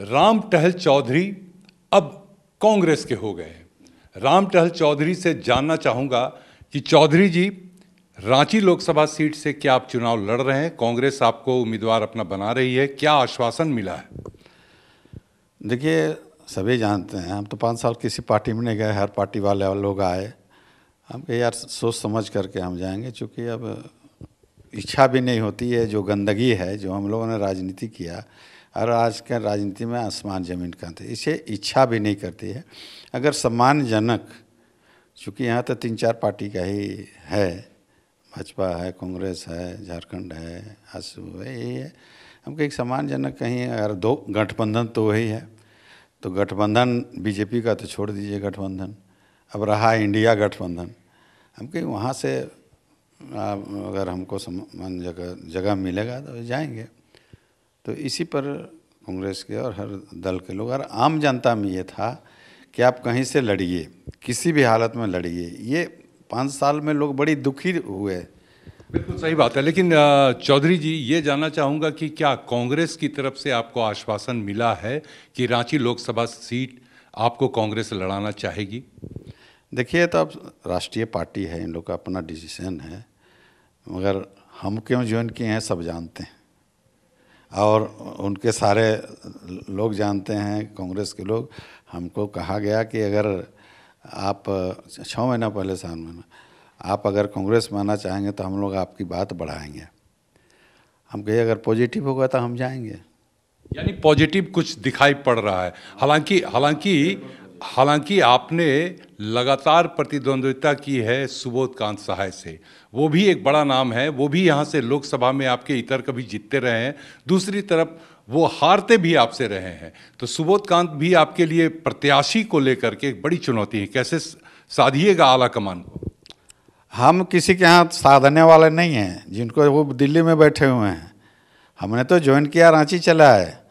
राम टहल चौधरी अब कांग्रेस के हो गए राम टहल चौधरी से जानना चाहूँगा कि चौधरी जी रांची लोकसभा सीट से क्या आप चुनाव लड़ रहे हैं कांग्रेस आपको उम्मीदवार अपना बना रही है क्या आश्वासन मिला है देखिए सभी जानते हैं हम तो पाँच साल किसी पार्टी में नहीं गए हर पार्टी वाले लोग आए हम कहीं यार सोच समझ करके हम जाएंगे चूँकि अब इच्छा भी नहीं होती है जो गंदगी है जो हम लोगों ने राजनीति किया और आज के राजनीति में आसमान जमीन का अंतर इसे इच्छा भी नहीं करती है अगर सम्मानजनक चूँकि यहाँ तो तीन चार पार्टी का ही है भाजपा है कांग्रेस है झारखंड है आसू है यही है हम कहीं सम्मानजनक कहीं अगर दो गठबंधन तो वही है तो गठबंधन बीजेपी का तो छोड़ दीजिए गठबंधन अब रहा इंडिया गठबंधन हम कहीं वहाँ से अगर हमको सम्मान जगह जगह मिलेगा तो जाएंगे तो इसी पर कांग्रेस के और हर दल के लोग और आम जनता में ये था कि आप कहीं से लड़िए किसी भी हालत में लड़िए ये पाँच साल में लोग बड़ी दुखी हुए बिल्कुल सही बात है लेकिन चौधरी जी ये जानना चाहूँगा कि क्या कांग्रेस की तरफ से आपको आश्वासन मिला है कि रांची लोकसभा सीट आपको कांग्रेस लड़ाना चाहेगी देखिए तो अब राष्ट्रीय पार्टी है इन लोग का अपना डिसीजन है मगर हम क्यों ज्वाइन किए हैं सब जानते हैं और उनके सारे लोग जानते हैं कांग्रेस के लोग हमको कहा गया कि अगर आप छः महीना पहले सात महीना आप अगर कांग्रेस में आना चाहेंगे तो हम लोग आपकी बात बढ़ाएंगे हम कहे अगर पॉजिटिव होगा तो हम जाएंगे यानी पॉजिटिव कुछ दिखाई पड़ रहा है हालांकि हालांकि हालांकि आपने लगातार प्रतिद्वंद्विता की है सुबोध कांत सहाय से वो भी एक बड़ा नाम है वो भी यहाँ से लोकसभा में आपके इतर कभी जीतते रहे हैं दूसरी तरफ वो हारते भी आपसे रहे हैं तो सुबोध कांत भी आपके लिए प्रत्याशी को लेकर के एक बड़ी चुनौती है कैसे साधिएगा आला कमान को हम किसी के यहाँ साधने वाले नहीं हैं जिनको वो दिल्ली में बैठे हुए हैं हमने तो ज्वाइन किया रांची चला है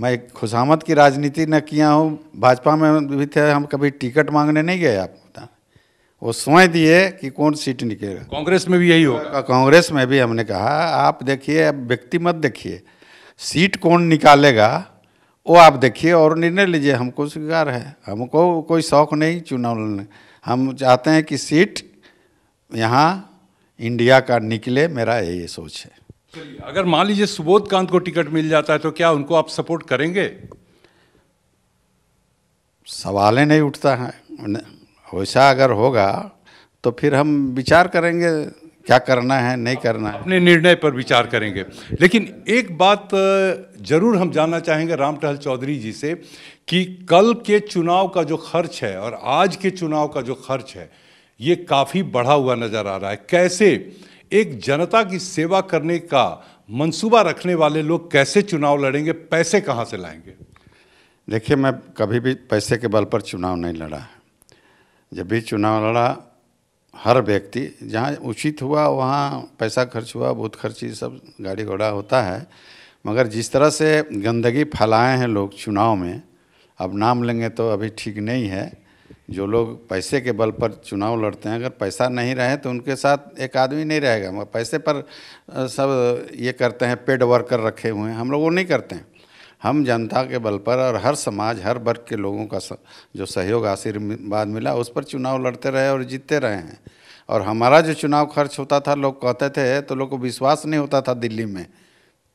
मैं खुशामद की राजनीति न किया हूँ भाजपा में भी थे हम कभी टिकट मांगने नहीं गए आप वो स्वयं दिए कि कौन सीट निकलेगा कांग्रेस में भी यही होगा कांग्रेस में भी हमने कहा आप देखिए अब व्यक्ति मत देखिए सीट कौन निकालेगा वो आप देखिए और निर्णय लीजिए हमको स्वीकार है हमको कोई शौक नहीं चुनाव लड़ने हम चाहते हैं कि सीट यहाँ इंडिया का निकले मेरा यही सोच है अगर मान लीजिए सुबोध कांत को टिकट मिल जाता है तो क्या उनको आप सपोर्ट करेंगे सवाल ही नहीं उठता है वैसा अगर होगा तो फिर हम विचार करेंगे क्या करना है नहीं करना है अपने निर्णय पर विचार करेंगे लेकिन एक बात जरूर हम जानना चाहेंगे राम टहल चौधरी जी से कि कल के चुनाव का जो खर्च है और आज के चुनाव का जो खर्च है ये काफ़ी बढ़ा हुआ नज़र आ रहा है कैसे एक जनता की सेवा करने का मंसूबा रखने वाले लोग कैसे चुनाव लड़ेंगे पैसे कहाँ से लाएंगे देखिए मैं कभी भी पैसे के बल पर चुनाव नहीं लड़ा है जब भी चुनाव लड़ा हर व्यक्ति जहाँ उचित हुआ वहाँ पैसा खर्च हुआ बहुत खर्ची सब गाड़ी घोड़ा होता है मगर जिस तरह से गंदगी फैलाए हैं लोग चुनाव में अब नाम लेंगे तो अभी ठीक नहीं है जो लोग पैसे के बल पर चुनाव लड़ते हैं अगर पैसा नहीं रहे तो उनके साथ एक आदमी नहीं रहेगा मगर पैसे पर सब ये करते हैं पेड वर्कर रखे हुए हैं हम लोग वो नहीं करते हैं हम जनता के बल पर और हर समाज हर वर्ग के लोगों का जो सहयोग आशीर्वाद मिला उस पर चुनाव लड़ते रहे और जीतते रहे हैं और हमारा जो चुनाव खर्च होता था लोग कहते थे तो लोग को विश्वास नहीं होता था दिल्ली में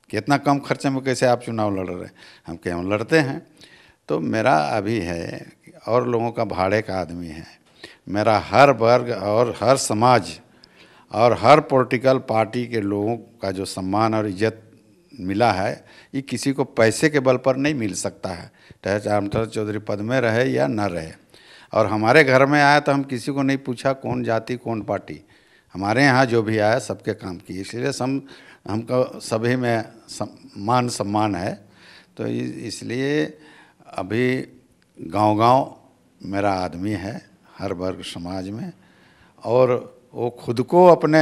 कि इतना कम खर्चे में कैसे आप चुनाव लड़ रहे हैं हम कहें हम लड़ते हैं तो मेरा अभी है और लोगों का भाड़े का आदमी है मेरा हर वर्ग और हर समाज और हर पॉलिटिकल पार्टी के लोगों का जो सम्मान और इज्जत मिला है ये किसी को पैसे के बल पर नहीं मिल सकता है चाहे रामचंद्र चौधरी पद में रहे या न रहे और हमारे घर में आया तो हम किसी को नहीं पूछा कौन जाति कौन पार्टी हमारे यहाँ जो भी आया सबके काम किए इसलिए सम हमको सभी में सम, मान सम्मान है तो इसलिए अभी गांव-गांव मेरा आदमी है हर वर्ग समाज में और वो खुद को अपने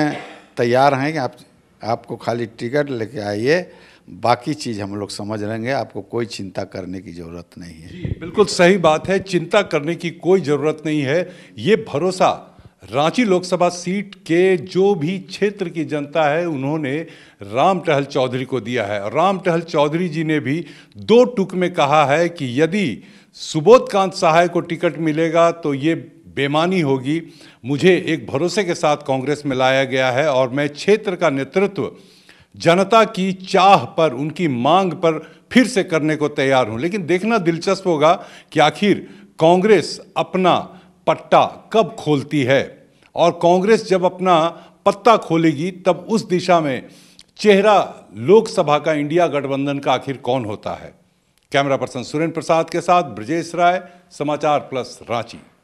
तैयार हैं कि आप आपको खाली टिकट लेके आइए बाकी चीज़ हम लोग समझ लेंगे आपको कोई चिंता करने की ज़रूरत नहीं है जी बिल्कुल सही बात है चिंता करने की कोई ज़रूरत नहीं है ये भरोसा रांची लोकसभा सीट के जो भी क्षेत्र की जनता है उन्होंने राम टहल चौधरी को दिया है राम टहल चौधरी जी ने भी दो टुक में कहा है कि यदि सुबोधकांत सहाय को टिकट मिलेगा तो ये बेमानी होगी मुझे एक भरोसे के साथ कांग्रेस में लाया गया है और मैं क्षेत्र का नेतृत्व जनता की चाह पर उनकी मांग पर फिर से करने को तैयार हूं लेकिन देखना दिलचस्प होगा कि आखिर कांग्रेस अपना पट्टा कब खोलती है और कांग्रेस जब अपना पत्ता खोलेगी तब उस दिशा में चेहरा लोकसभा का इंडिया गठबंधन का आखिर कौन होता है कैमरा पर्सन सुरेंद्र प्रसाद के साथ ब्रजेश राय समाचार प्लस रांची